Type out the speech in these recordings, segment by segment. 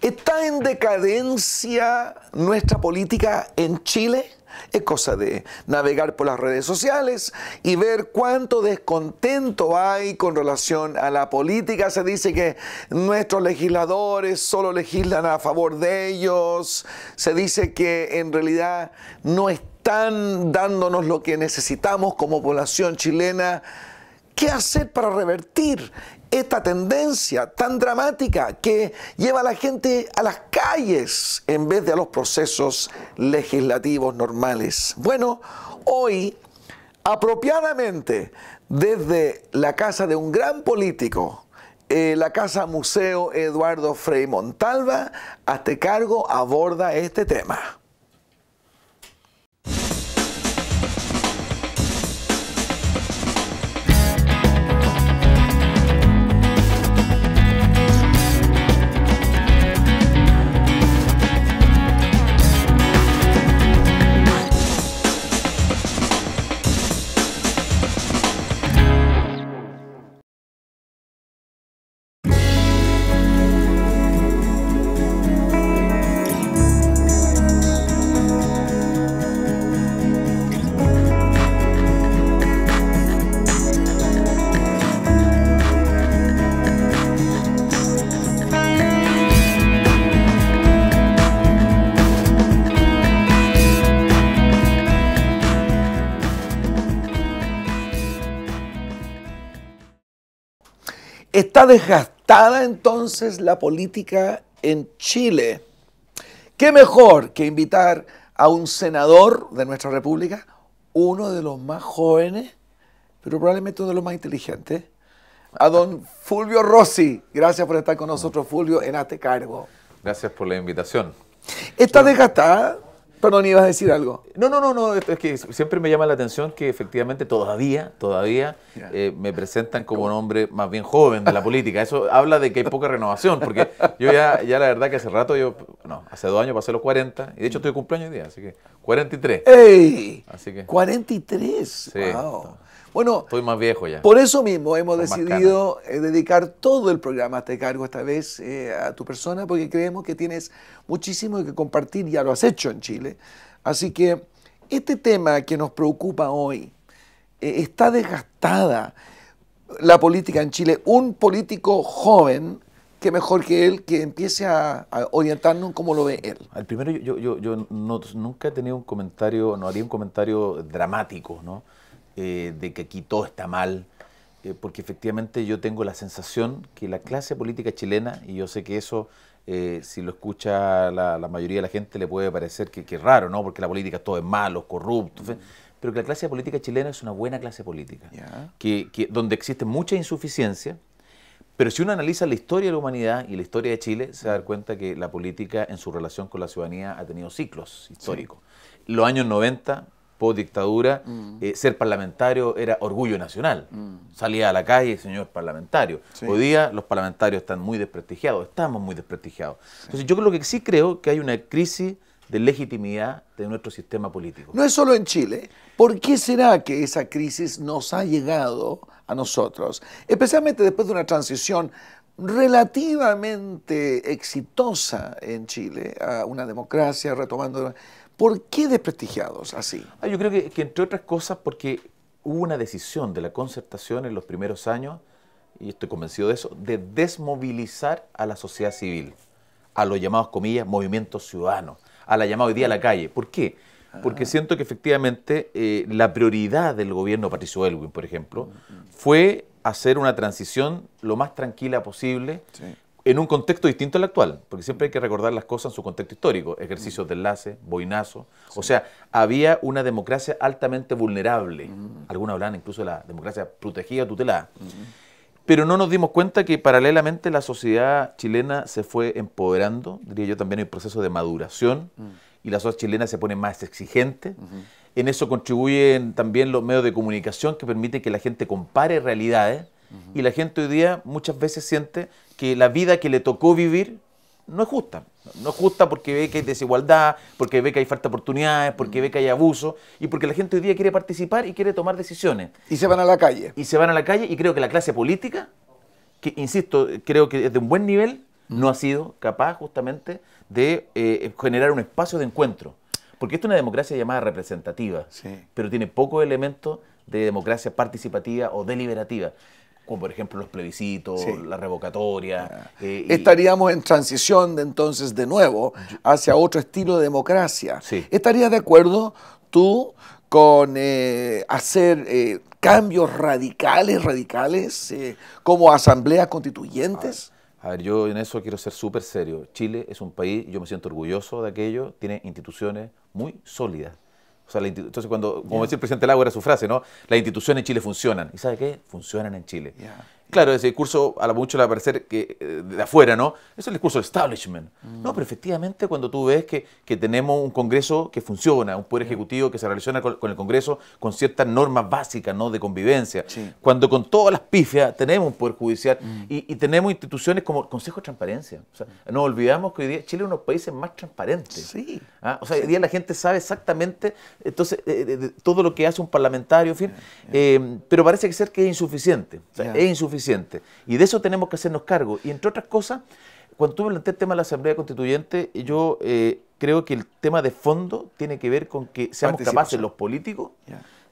¿Está en decadencia nuestra política en Chile? Es cosa de navegar por las redes sociales y ver cuánto descontento hay con relación a la política. Se dice que nuestros legisladores solo legislan a favor de ellos. Se dice que en realidad no están dándonos lo que necesitamos como población chilena. ¿Qué hacer para revertir esta tendencia tan dramática que lleva a la gente a las calles en vez de a los procesos legislativos normales. Bueno, hoy, apropiadamente, desde la casa de un gran político, eh, la Casa Museo Eduardo Frei Montalva, este cargo aborda este tema. Está desgastada entonces la política en Chile. ¿Qué mejor que invitar a un senador de nuestra República, uno de los más jóvenes, pero probablemente uno de los más inteligentes, a don Fulvio Rossi. Gracias por estar con nosotros, Fulvio, en este cargo. Gracias por la invitación. ¿Está desgastada Perdón, ibas a decir algo. No, no, no, no, es que siempre me llama la atención que efectivamente todavía, todavía eh, me presentan como un hombre más bien joven de la política. Eso habla de que hay poca renovación, porque yo ya, ya la verdad que hace rato, yo, no, hace dos años pasé los 40, y de hecho estoy de cumpleaños hoy día, así que 43. ¡Ey! Así que, 43, sí, wow. Bueno, más viejo Por eso mismo hemos decidido eh, dedicar todo el programa a este cargo esta vez eh, a tu persona, porque creemos que tienes muchísimo que compartir, ya lo has hecho en Chile. Así que este tema que nos preocupa hoy eh, está desgastada la política en Chile. Un político joven que mejor que él que empiece a, orientarnos cómo lo ve él. Al primero, yo, nunca he tenido un comentario, no haría un comentario dramático, ¿no? Eh, de que aquí todo está mal, eh, porque efectivamente yo tengo la sensación que la clase política chilena, y yo sé que eso, eh, si lo escucha la, mayoría de la gente, le puede parecer que, es raro, ¿no? Porque la política todo es malo, corrupto, pero que la clase política chilena es una buena clase política, que, donde existe mucha insuficiencia, pero si uno analiza la historia de la humanidad y la historia de Chile, se va da a dar cuenta que la política en su relación con la ciudadanía ha tenido ciclos históricos. Los años 90 post-dictadura, mm. eh, ser parlamentario era orgullo nacional. Mm. Salía a la calle, señor parlamentario. Hoy día los parlamentarios están muy desprestigiados, estamos muy desprestigiados. Entonces yo creo que sí creo que hay una crisis de legitimidad de nuestro sistema político. No es solo en Chile. ¿Por qué será que esa crisis nos ha llegado a nosotros? Especialmente después de una transición relativamente exitosa en Chile, a una democracia retomando ¿Por qué desprestigiados así? Ah, yo creo que, entre otras cosas porque hubo una decisión de la concertación en los primeros años, y estoy convencido de eso, de desmovilizar a la sociedad civil, a los llamados, comillas, movimientos ciudadanos, a la llamada hoy día a la ah. calle. ¿Por qué? Porque ah. siento que efectivamente eh, la prioridad del gobierno Patricio Elwin, por ejemplo, fue hacer una transición lo más tranquila posible, en un contexto distinto al actual, porque siempre hay que recordar las cosas en su contexto histórico, ejercicios de enlace, boinazo, o sea, había una democracia altamente vulnerable, mm. algunos hablan incluso de la democracia protegida, tutelada, pero no nos dimos cuenta que paralelamente la sociedad chilena se fue empoderando, diría yo también el proceso de maduración, mm. y la sociedad chilena se pone más exigente, en eso contribuyen también los medios de comunicación que permiten que la gente compare realidades, y la gente hoy día muchas veces siente que la vida que le tocó vivir no es justa. No es justa porque ve que hay desigualdad, porque ve que hay falta de oportunidades, porque ve que hay abuso y porque la gente hoy día quiere participar y quiere tomar decisiones. Y se van a la calle. Y se van a la calle y creo que la clase política, que insisto, creo que desde de un buen nivel, no ha sido capaz justamente de eh, generar un espacio de encuentro. Porque esto es una democracia llamada representativa, pero tiene poco elementos de democracia participativa o deliberativa como por ejemplo los plebiscitos, la revocatoria. Ah. Eh, Estaríamos en transición de, entonces de nuevo hacia otro estilo de democracia. ¿Estarías de acuerdo tú con eh, hacer eh, cambios radicales, radicales, como asambleas constituyentes? A ver, a ver, yo en eso quiero ser súper serio. Chile es un país, yo me siento orgulloso de aquello, tiene instituciones muy sólidas o sea, entonces, cuando, como decía el presidente Lago, era su frase, ¿no? Las instituciones en Chile funcionan. ¿Y sabe qué? Funcionan en Chile. Claro, ese discurso a la mucho le va a parecer que, eh, de afuera, ¿no? Es el discurso de establishment. Mm. No, pero efectivamente cuando tú ves que, que, tenemos un Congreso que funciona, un Poder Ejecutivo que se relaciona con, el Congreso con ciertas normas básicas, ¿no? De convivencia. Cuando con todas las pifias tenemos un Poder Judicial mm. y, tenemos instituciones como el Consejo de Transparencia. O sea, mm. no olvidamos que hoy día Chile es uno de los países más transparentes. Sí. ¿Ah? O sea, hoy día la gente sabe exactamente entonces eh, todo lo que hace un parlamentario, en fin. Eh, pero parece que ser que es insuficiente. O sea, es insuficiente y de eso tenemos que hacernos cargo. Y entre otras cosas, cuando tú planteas el tema de la Asamblea Constituyente, yo eh, creo que el tema de fondo tiene que ver con que seamos capaces los políticos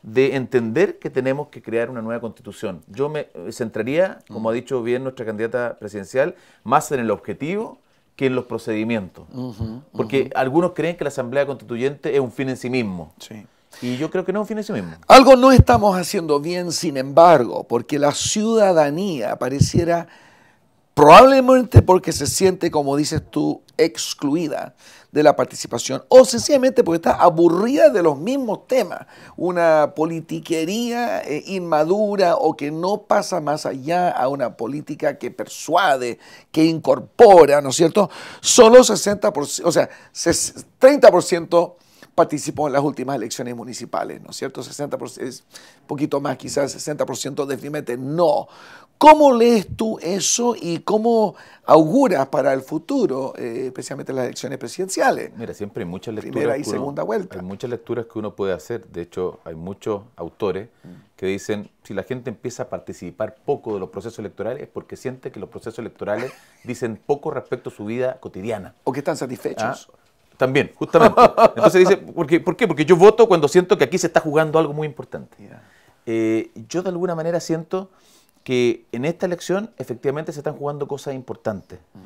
de entender que tenemos que crear una nueva constitución. Yo me eh, centraría, como ha dicho bien nuestra candidata presidencial, más en el objetivo que en los procedimientos. Porque algunos creen que la Asamblea Constituyente es un fin en sí mismo. Sí. Y yo creo que no fin mismo. Algo no estamos haciendo bien, sin embargo, porque la ciudadanía pareciera, probablemente porque se siente, como dices tú, excluida de la participación o sencillamente porque está aburrida de los mismos temas, una politiquería eh, inmadura o que no pasa más allá a una política que persuade, que incorpora, ¿no es cierto? Solo 60%, o sea, 30% participó en las últimas elecciones municipales, ¿no es cierto? 60%, es poquito más quizás, 60% definitivamente no. ¿Cómo lees tú eso y cómo auguras para el futuro, eh, especialmente las elecciones presidenciales? Mira, siempre hay muchas lecturas. Primera y segunda vuelta. Hay muchas lecturas que uno puede hacer. De hecho, hay muchos autores mm. que dicen, si la gente empieza a participar poco de los procesos electorales es porque siente que los procesos electorales dicen poco respecto a su vida cotidiana. O que están satisfechos. Ah, también, justamente. Entonces dice, ¿por qué? Porque yo voto cuando siento que aquí se está jugando algo muy importante. Eh, yo de alguna manera siento que en esta elección efectivamente se están jugando cosas importantes. Mm.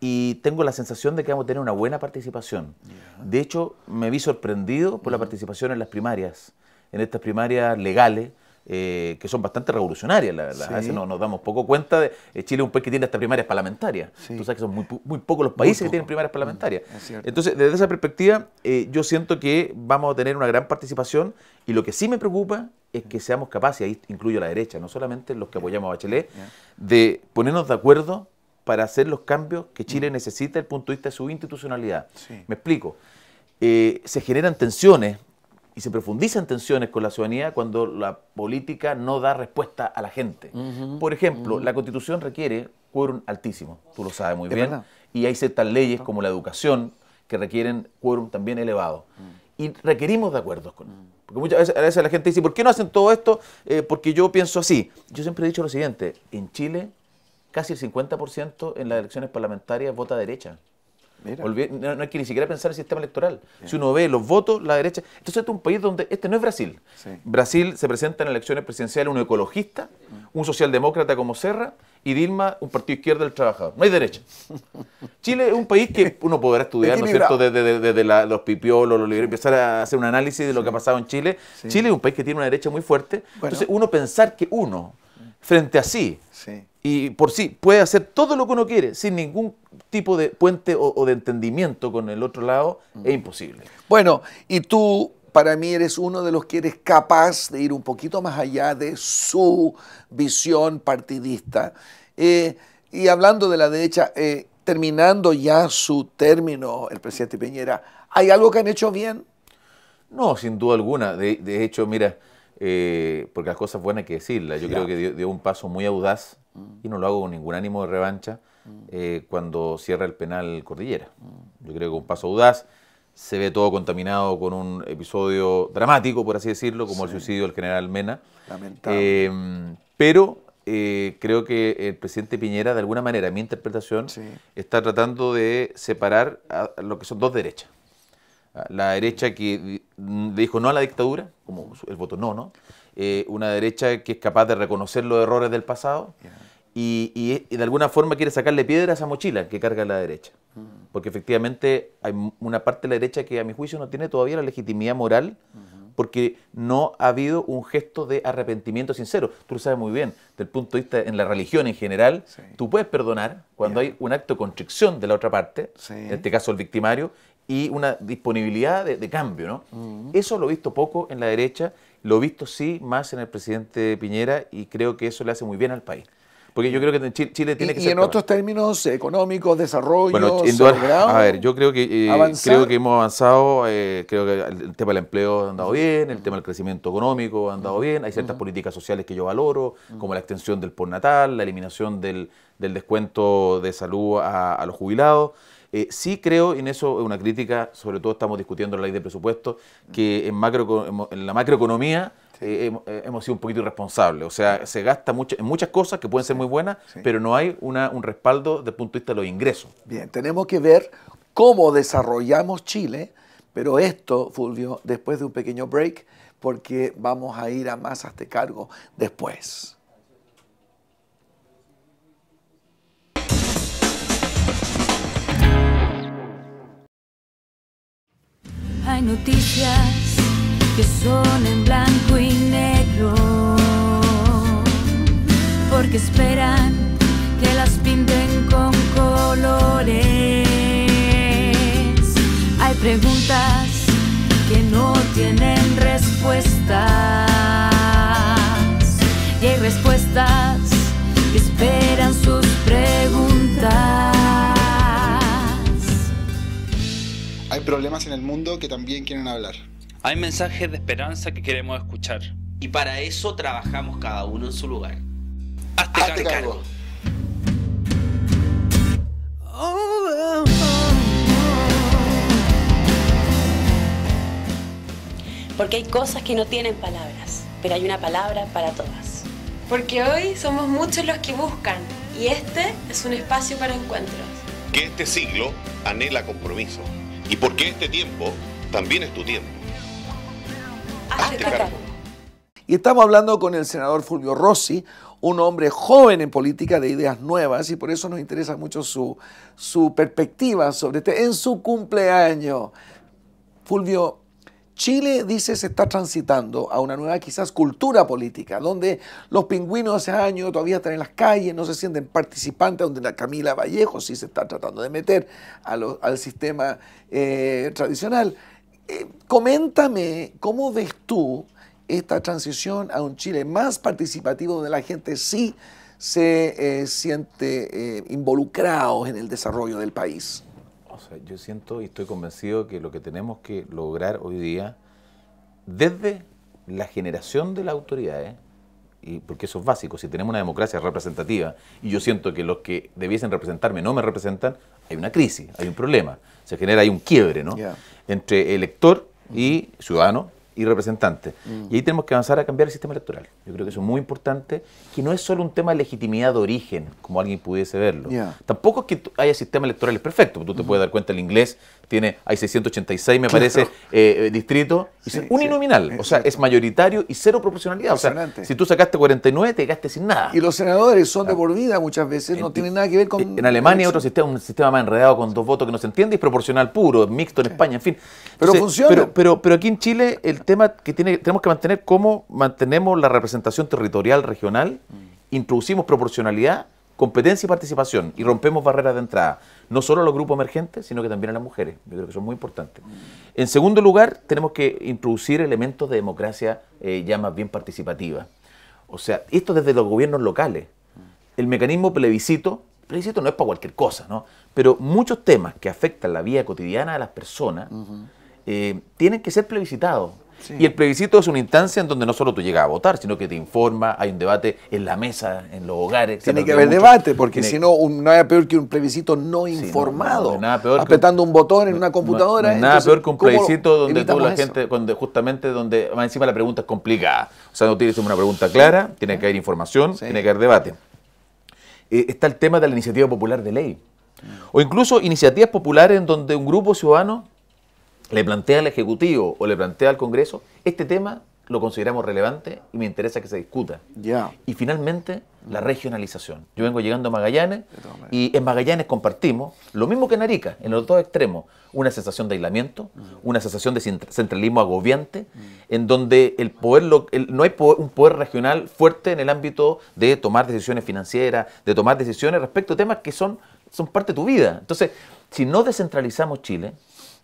Y tengo la sensación de que vamos a tener una buena participación. De hecho, me vi sorprendido por la mm. participación en las primarias, en estas primarias legales, eh, que son bastante revolucionarias, la verdad. A veces no, nos damos poco cuenta. De, eh, Chile es un país que tiene hasta primarias parlamentarias. Tú sabes que son muy, muy pocos los países que tienen primarias parlamentarias. Mm, Entonces, desde esa perspectiva, eh, yo siento que vamos a tener una gran participación y lo que sí me preocupa es que seamos capaces, y ahí incluyo a la derecha, no solamente los que apoyamos a Bachelet, de ponernos de acuerdo para hacer los cambios que Chile mm. necesita desde el punto de vista de su institucionalidad. Me explico. se generan tensiones y se profundizan tensiones con la ciudadanía cuando la política no da respuesta a la gente. Por ejemplo, la constitución requiere quórum altísimo, tú lo sabes muy bien, y hay ciertas leyes como la educación que requieren quórum también elevado. Mm. Y requerimos de acuerdos con Porque muchas veces, veces la gente dice, ¿por qué no hacen todo esto? Eh, porque yo pienso así. Yo siempre he dicho lo siguiente, en Chile casi el 50% en las elecciones parlamentarias vota derecha no, hay que ni siquiera pensar en el sistema electoral. Si uno ve los votos, la derecha. Entonces, este es un país donde. Este no es Brasil. Brasil se presenta en elecciones presidenciales un ecologista, un socialdemócrata como Serra y Dilma, un partido izquierdo del trabajador. No hay derecha. Chile es un país que uno podrá estudiar, ¿no es cierto?, desde los pipiolos, los libres, empezar a hacer un análisis de lo que ha pasado en Chile. Chile es un país que tiene una derecha muy fuerte. Entonces, uno pensar que uno frente a sí. Y por sí puede hacer todo lo que uno quiere sin ningún tipo de puente o, de entendimiento con el otro lado, mm. es imposible. Bueno, y tú para mí eres uno de los que eres capaz de ir un poquito más allá de su visión partidista. Eh, y hablando de la derecha, eh, terminando ya su término, el presidente Piñera, ¿hay algo que han hecho bien? No, sin duda alguna. de hecho, mira, eh, porque las cosas buenas hay que decirlas. Yo creo que dio, un paso muy audaz, mm. y no lo hago con ningún ánimo de revancha, mm. eh, cuando cierra el penal Cordillera. Mm. Yo creo que un paso audaz, se ve todo contaminado con un episodio dramático, por así decirlo, como el suicidio del general Mena. Lamentable. Em, pero eh, creo que el presidente Piñera, de alguna manera, mi interpretación, está tratando de separar a lo que son dos derechas la derecha que dijo no a la dictadura, como el voto no, ¿no? Eh, una derecha que es capaz de reconocer los errores del pasado y, de alguna forma quiere sacarle piedra a esa mochila que carga la derecha. Mm. Porque efectivamente hay una parte de la derecha que a mi juicio no tiene todavía la legitimidad moral porque no ha habido un gesto de arrepentimiento sincero. Tú lo sabes muy bien, desde el punto de vista en la religión en general, tú puedes perdonar cuando hay un acto de constricción de la otra parte, en este caso el victimario, y una disponibilidad de, cambio. ¿no? Eso lo he visto poco en la derecha, lo he visto sí más en el presidente Piñera y creo que eso le hace muy bien al país. Porque yo creo que Chile, tiene que... Y en otros términos eh, económicos, desarrollo, A ver, yo creo que, eh, creo que hemos avanzado, eh, creo que el tema del empleo ha andado bien, el tema del crecimiento económico ha andado bien, hay ciertas políticas sociales que yo valoro, como la extensión del postnatal, la eliminación del, descuento de salud a los jubilados. Eh, sí creo, y en eso es una crítica, sobre todo estamos discutiendo la ley de presupuesto, que en, macro, en la macroeconomía eh, eh, hemos sido un poquito irresponsables. O sea, se gasta mucho, en muchas cosas que pueden ser muy buenas, pero no hay una, un respaldo desde el punto de vista de los ingresos. Bien, tenemos que ver cómo desarrollamos Chile, pero esto, Fulvio, después de un pequeño break, porque vamos a ir a más a este cargo después. hay noticias que son en blanco y negro, porque esperan que las pinten con colores. Hay preguntas que no tienen respuestas, y hay respuestas que esperan sus problemas en el mundo que también quieren hablar. Hay mensajes de esperanza que queremos escuchar. Y para eso trabajamos cada uno en su lugar. Hazte, Porque hay cosas que no tienen palabras, pero hay una palabra para todas. Porque hoy somos muchos los que buscan y este es un espacio para encuentros. Que este siglo anhela compromiso y porque este tiempo también es tu tiempo. Y estamos hablando con el senador Fulvio Rossi, un hombre joven en política de ideas nuevas y por eso nos interesa mucho su, su perspectiva sobre este en su cumpleaños. Fulvio, Chile, dice, se está transitando a una nueva quizás cultura política, donde los pingüinos hace años todavía están en las calles, no se sienten participantes, donde la Camila Vallejo sí se está tratando de meter al sistema eh, tradicional. Eh, coméntame, ¿cómo ves tú esta transición a un Chile más participativo donde la gente sí se eh, siente involucrado en el desarrollo del país? yo siento y estoy convencido que lo que tenemos que lograr hoy día, desde la generación de las autoridades, y porque eso es básico, si tenemos una democracia representativa y yo siento que los que debiesen representarme no me representan, hay una crisis, hay un problema, se genera, ahí un quiebre, Entre elector y ciudadano, y representantes. Mm. Y ahí tenemos que avanzar a cambiar el sistema electoral. Yo creo que eso es muy importante, que no es solo un tema de legitimidad de origen, como alguien pudiese verlo. Tampoco es que haya sistemas electorales perfectos, tú te puedes dar cuenta el inglés tiene, hay 686, me parece, eh, eh, distrito distritos, uninominal, eh, o sea, es mayoritario y cero proporcionalidad. O sea, si tú sacaste 49, te quedaste sin nada. Y los senadores son de por vida muchas veces, no tienen nada que ver con... En Alemania hay otro sistema, un sistema más enredado con dos votos que no se entiende, es proporcional puro, mixto en España, en fin. pero funciona. Pero, pero, pero, aquí en Chile el tema que tiene, tenemos que mantener cómo mantenemos la representación territorial regional, mm. introducimos proporcionalidad, competencia y participación y rompemos barreras de entrada, no solo a los grupos emergentes, sino que también a las mujeres. Yo creo que eso es muy importante. En segundo lugar, tenemos que introducir elementos de democracia eh, ya más bien participativa. O sea, esto desde los gobiernos locales. El mecanismo plebiscito, plebiscito no es para cualquier cosa, ¿no? Pero muchos temas que afectan la vida cotidiana de las personas eh, tienen que ser plebiscitados y el plebiscito es una instancia en donde no solo tú llegas a votar, sino que te informa, hay un debate en la mesa, en los hogares. Tiene que haber debate, porque si no, no hay peor que un plebiscito no informado. apretando un, botón en una computadora. nada peor que un plebiscito donde tú la gente, donde justamente donde encima la pregunta es complicada. O sea, no tienes una pregunta clara, tiene que haber información, tiene que haber debate. Eh, está el tema de la iniciativa popular de ley. Mm. O incluso iniciativas populares en donde un grupo ciudadano le plantea al Ejecutivo o le plantea al Congreso, este tema lo consideramos relevante y me interesa que se discuta. Y finalmente, la regionalización. Yo vengo llegando a Magallanes y en Magallanes compartimos lo mismo que en Arica, en los dos extremos, una sensación de aislamiento, mm. una sensación de centralismo agobiante, mm. en donde el poder no hay un poder regional fuerte en el ámbito de tomar decisiones financieras, de tomar decisiones respecto a temas que son, son parte de tu vida. Entonces, si no descentralizamos Chile,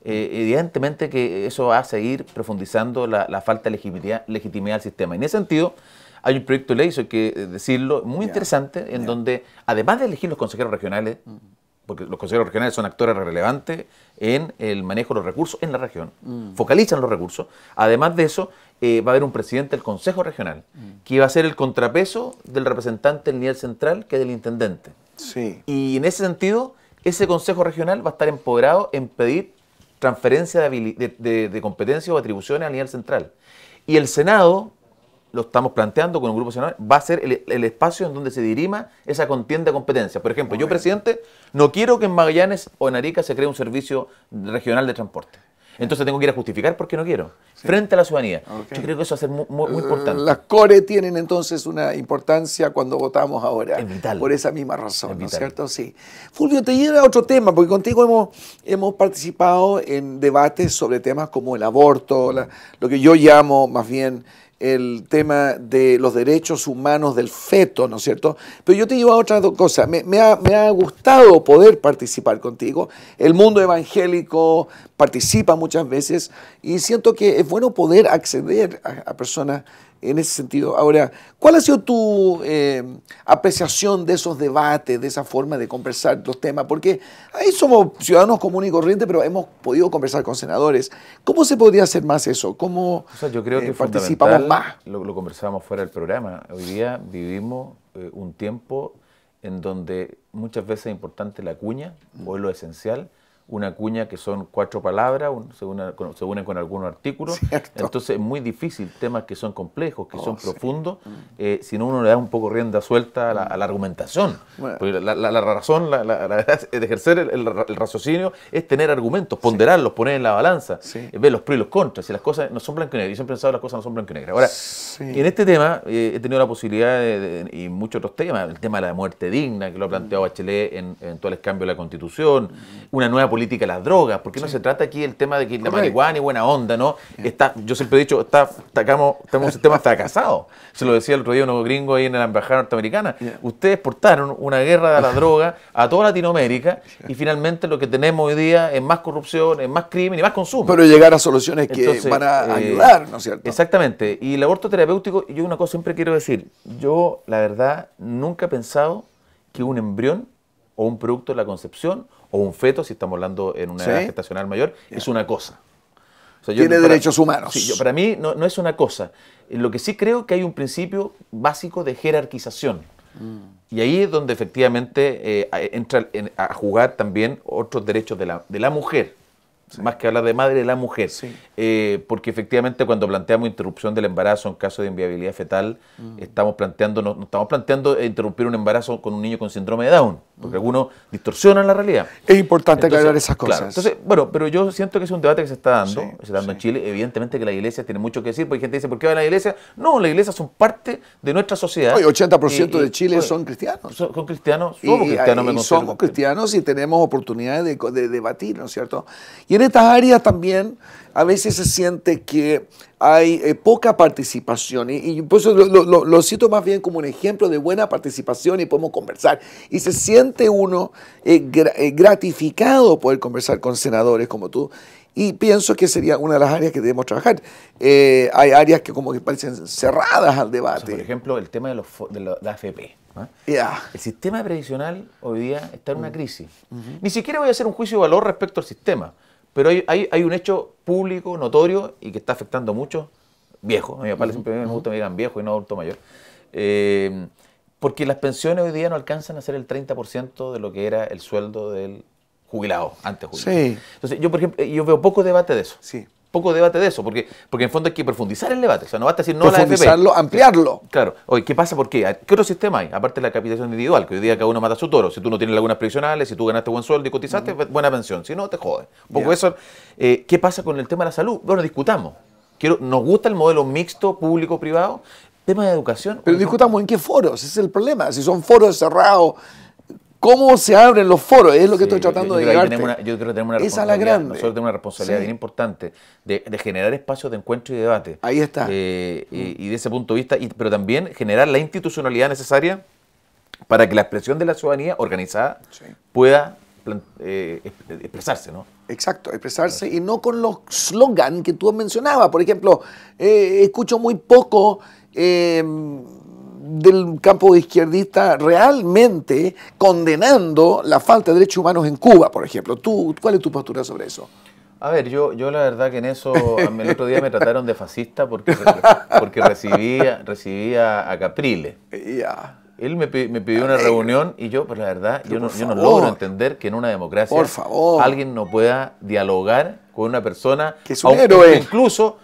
eh, evidentemente que eso va a seguir profundizando la, falta de legitimidad, legitimidad, del sistema. En ese sentido, hay un proyecto de ley, eso hay que eh, decirlo, muy interesante, en donde, además de elegir los consejeros regionales, mm. porque los consejeros regionales son actores relevantes en el manejo de los recursos en la región, mm. focalizan los recursos. Además de eso, eh, va a haber un presidente del Consejo Regional, mm. que va a ser el contrapeso del representante del nivel central, que es el intendente. Sí. Y en ese sentido, ese Consejo Regional va a estar empoderado en pedir transferencia de, competencias o atribuciones a nivel central. Y el Senado, lo estamos planteando con un grupo Senado va a ser el, espacio en donde se dirima esa contienda de competencia. Por ejemplo, yo, presidente, no quiero que en Magallanes o en Arica se cree un servicio regional de transporte. Entonces tengo que ir a justificar porque no quiero, frente a la ciudadanía. Yo creo que eso va a ser muy, eh, importante. Las core tienen entonces una importancia cuando votamos ahora. Es vital. Por esa misma razón, ¿no es cierto? Sí. Fulvio, te llega a otro tema, porque contigo hemos, hemos participado en debates sobre temas como el aborto, lo que yo llamo más bien el tema de los derechos humanos del feto, ¿no es cierto? Pero yo te digo a otra cosa, me, me, ha, gustado poder participar contigo, el mundo evangélico participa muchas veces y siento que es bueno poder acceder a personas en ese sentido. Ahora, ¿cuál ha sido tu eh, apreciación de esos debates, de esa forma de conversar los temas? Porque ahí somos ciudadanos comunes y corrientes, pero hemos podido conversar con senadores. ¿Cómo se podría hacer más eso? ¿Cómo creo que eh, participamos más? Lo, conversábamos fuera del programa. Hoy día vivimos eh, un tiempo en donde muchas veces es importante la cuña o es lo esencial una cuña que son cuatro palabras, se, con, unen con artículo. Entonces es muy difícil, temas que son complejos, que oh, son profundos, mm. eh, si no uno le da un poco rienda suelta a la, mm. argumentación. la, la, razón, la, de ejercer el, raciocinio es tener argumentos, ponderarlos, poner en la balanza, eh, ver los pros y los contras. Si las cosas no son blanco y negro, yo siempre he pensado las cosas no son blanco y negro. Ahora, en este tema eh, he tenido la posibilidad, y muchos otros temas, el tema de la muerte digna, que lo ha planteado mm. Bachelet en eventuales cambios de la Constitución, una nueva política de las drogas, porque no se trata aquí el tema de que la marihuana y buena onda, ¿no? Está, yo siempre he dicho, está, estamos en un sistema fracasado. Se lo decía el otro día un gringo ahí en la embajada norteamericana. Ustedes portaron una guerra de la droga a toda Latinoamérica y finalmente lo que tenemos hoy día es más corrupción, es más crimen y más consumo. Pero llegar a soluciones que van a eh, ayudar, ¿no es cierto? Exactamente. Y el aborto terapéutico, yo una cosa siempre quiero decir, yo la verdad nunca he pensado que un embrión o un producto de la concepción o un feto, si estamos hablando en una edad gestacional mayor, es una cosa. Tiene derechos humanos. para mí no, no, es una cosa. Eh, lo que sí creo que hay un principio básico de jerarquización. Mm. Y ahí es donde efectivamente eh, entra a jugar también otros derechos de la, de la mujer más que hablar de madre, la mujer. Eh, porque efectivamente cuando planteamos interrupción del embarazo en caso de inviabilidad fetal, mm. estamos planteando, no, estamos planteando eh, interrumpir un embarazo con un niño con síndrome de Down, porque mm. algunos distorsionan la realidad. Es importante aclarar esas cosas. entonces, bueno, pero yo siento que es un debate que se está dando, se dando en Chile. Evidentemente que la iglesia tiene mucho que decir, porque hay gente que dice, ¿por qué va a la iglesia? No, la iglesia son parte de nuestra sociedad. Hoy 80% de Chile son cristianos. Son, cristianos, somos cristianos. y somos cristianos y tenemos oportunidades de, de debatir, ¿no es cierto? Y en estas áreas también a veces se siente que hay eh, poca participación y, por eso lo, cito más bien como un ejemplo de buena participación y podemos conversar. Y se siente uno eh, eh, gratificado poder conversar con senadores como tú y pienso que sería una de las áreas que debemos trabajar. hay áreas que como que parecen cerradas al debate. por ejemplo, el tema de, los, la, AFP. El sistema previsional hoy día está en una mm. crisis. Ni siquiera voy a hacer un juicio de valor respecto al sistema. Pero hay, hay, hay, un hecho público, notorio y que está afectando mucho, viejo. A mi papá siempre me gusta que me digan viejo y no adulto mayor. Eh, porque las pensiones hoy día no alcanzan a ser el 30% de lo que era el sueldo del jubilado, antes jubilado. Sí. Entonces, yo, por ejemplo, yo veo poco debate de eso. Sí poco debate de eso, porque, porque en fondo hay que profundizar el debate, o sea, no basta decir no la Profundizarlo, ampliarlo. Claro. Oye, ¿qué pasa? ¿Por qué? Ah, ¿Qué otro sistema hay? Aparte de la capitalización individual, que hoy día cada uno mata su toro. Si tú no tienes algunas previsionales, si tú ganaste buen sueldo y cotizaste, buena pensión. Si no, te jodes. poco eso. Eh, ¿Qué pasa con el tema de la salud? Bueno, discutamos. Quiero, nos gusta el modelo mixto público-privado. Tema de educación. Pero discutamos en qué foros, ese es el problema. Si son foros cerrados cómo se abren los foros, es lo que estoy tratando de llegar. Yo creo que tenemos una responsabilidad, nosotros tenemos una responsabilidad bien importante de, generar espacios de encuentro y debate. Ahí está. Eh, mm. y, de ese punto de vista, pero también generar la institucionalidad necesaria para que la expresión de la ciudadanía organizada pueda eh, eh, expresarse, ¿no? Exacto, expresarse y no con los slogans que tú mencionabas. Por ejemplo, escucho muy poco del campo izquierdista realmente condenando la falta de derechos humanos en Cuba, por ejemplo. ¿Tú, ¿Cuál es tu postura sobre eso? A ver, yo, yo la verdad que en eso, el otro día me trataron de fascista porque, porque recibía, a Caprile. Ya. Él me, pidió una reunión y yo, pues la verdad, yo no, logro entender que en una democracia alguien no pueda dialogar con una persona, que es incluso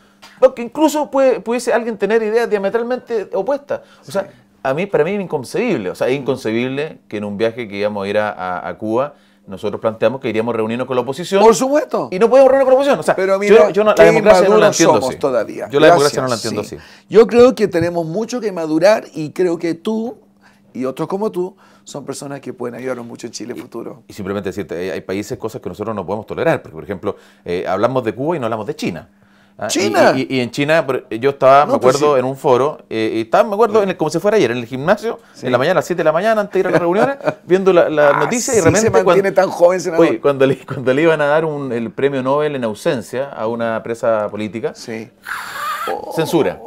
que incluso pudiese alguien tener ideas diametralmente opuestas. O sea, a mí, para mí es inconcebible. O sea, es mm. inconcebible que en un viaje que íbamos a ir a, Cuba nosotros planteamos que iríamos reunirnos con la oposición. Por supuesto. Y no podemos reunirnos con la oposición. O sea, pero mira, yo, la democracia no la entiendo somos todavía. Yo la democracia no la entiendo así. Yo creo que tenemos mucho que madurar y creo que tú y otros como tú son personas que pueden ayudarnos mucho en Chile futuro. Y simplemente decirte, eh, hay países, cosas que nosotros no podemos tolerar. Porque, por ejemplo, eh, hablamos de Cuba y no hablamos de China. Ah, China. Y, en China, yo estaba, me pues acuerdo, en un foro, eh, y estaba, me acuerdo, en como si fuera ayer, en el gimnasio, en la mañana, a las 7 de la mañana, antes de ir a las reuniones, viendo la, ah, noticia y realmente. se mantiene cuando, tan joven, cuando le, cuando le iban a dar un, el premio Nobel en ausencia a una presa política, sí. censura.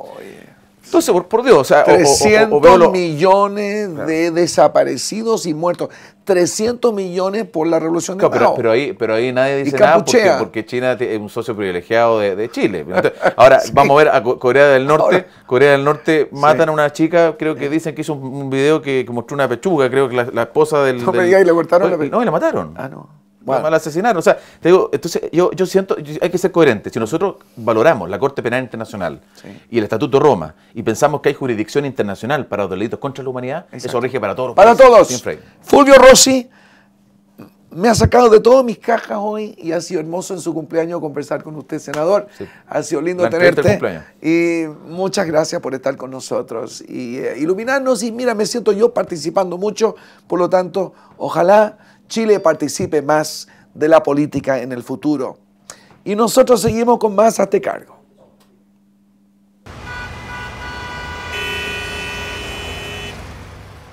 Entonces, por, Dios, o sea, 300 millones de desaparecidos y muertos. 300 millones por la revolución de Pero, ahí, pero ahí nadie dice nada porque, China es un socio privilegiado de, Chile. ahora, vamos a ver a Corea del Norte. Corea del Norte matan a una chica, creo que dicen que hizo un, video que, mostró una pechuga, creo que la, esposa del... No, le cortaron la No, y la mataron. Ah, no bueno. al asesinaron. O sea, digo, entonces yo, yo siento, hay que ser coherente. Si nosotros valoramos la Corte Penal Internacional y el Estatuto de Roma y pensamos que hay jurisdicción internacional para los delitos contra la humanidad, eso rige para todos. Para todos. Fulvio Rossi me ha sacado de todas mis cajas hoy y ha sido hermoso en su cumpleaños conversar con usted, senador. Ha sido lindo tenerte. Y muchas gracias por estar con nosotros y eh, iluminarnos. Y mira, me siento yo participando mucho, por lo tanto, ojalá Chile participe más de la política en el futuro. Y nosotros seguimos con más a este cargo.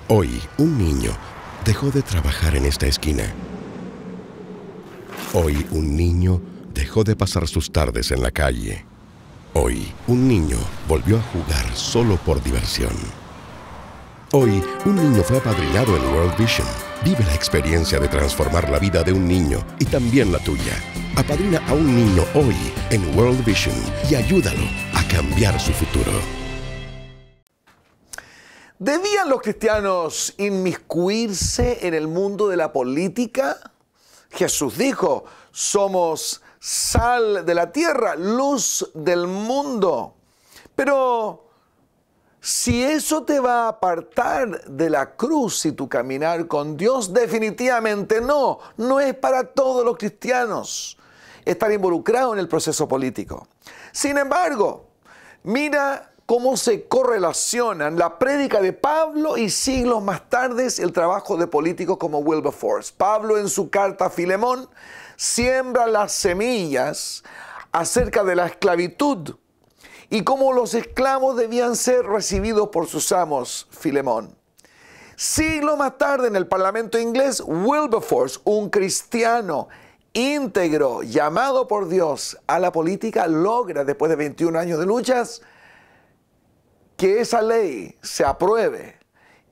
Hoy, un niño dejó de trabajar en esta esquina Hoy un niño dejó de pasar sus tardes en la calle. Hoy un niño volvió a jugar solo por diversión. Hoy un niño fue apadrinado en World Vision. Vive la experiencia de transformar la vida de un niño y también la tuya. Apadrina a un niño hoy en World Vision y ayúdalo a cambiar su futuro. ¿Debían los cristianos inmiscuirse en el mundo de la política? Jesús dijo, somos sal de la tierra, luz del mundo. Pero si eso te va a apartar de la cruz y tu caminar con Dios, definitivamente no, no es para todos los cristianos estar involucrados en el proceso político. Sin embargo, mira cómo se correlacionan la prédica de Pablo y siglos más tarde el trabajo de políticos como Wilberforce. Pablo en su carta a Filemón siembra las semillas acerca de la esclavitud y cómo los esclavos debían ser recibidos por sus amos, Filemón. Siglos más tarde en el Parlamento inglés, Wilberforce, un cristiano íntegro, llamado por Dios a la política, logra, después de 21 años de luchas, que esa ley se apruebe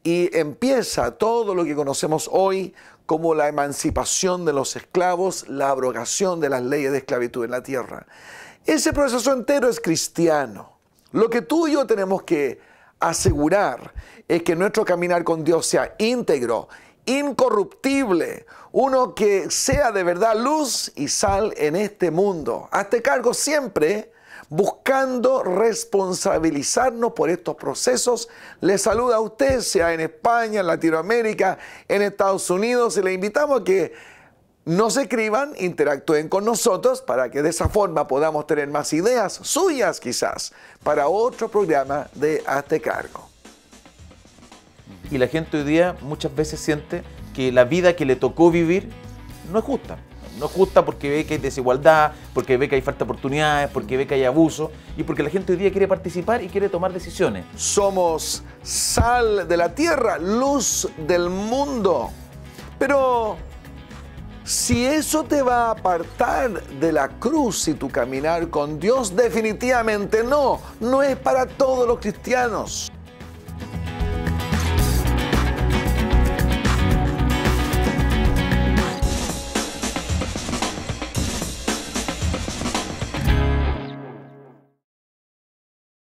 y empieza todo lo que conocemos hoy como la emancipación de los esclavos, la abrogación de las leyes de esclavitud en la tierra. Ese proceso entero es cristiano. Lo que tú y yo tenemos que asegurar es que nuestro caminar con Dios sea íntegro, incorruptible, uno que sea de verdad luz y sal en este mundo. Hazte cargo siempre buscando responsabilizarnos por estos procesos. Les saluda a usted, sea en España, en Latinoamérica, en Estados Unidos, y le invitamos a que nos escriban, interactúen con nosotros para que de esa forma podamos tener más ideas suyas quizás para otro programa de Hazte Cargo. Y la gente hoy día muchas veces siente que la vida que le tocó vivir no es justa. No justa porque ve que hay desigualdad, porque ve que hay falta de oportunidades, porque ve que hay abuso y porque la gente hoy día quiere participar y quiere tomar decisiones. Somos sal de la tierra, luz del mundo. Pero si eso te va a apartar de la cruz y tu caminar con Dios, definitivamente no. No es para todos los cristianos.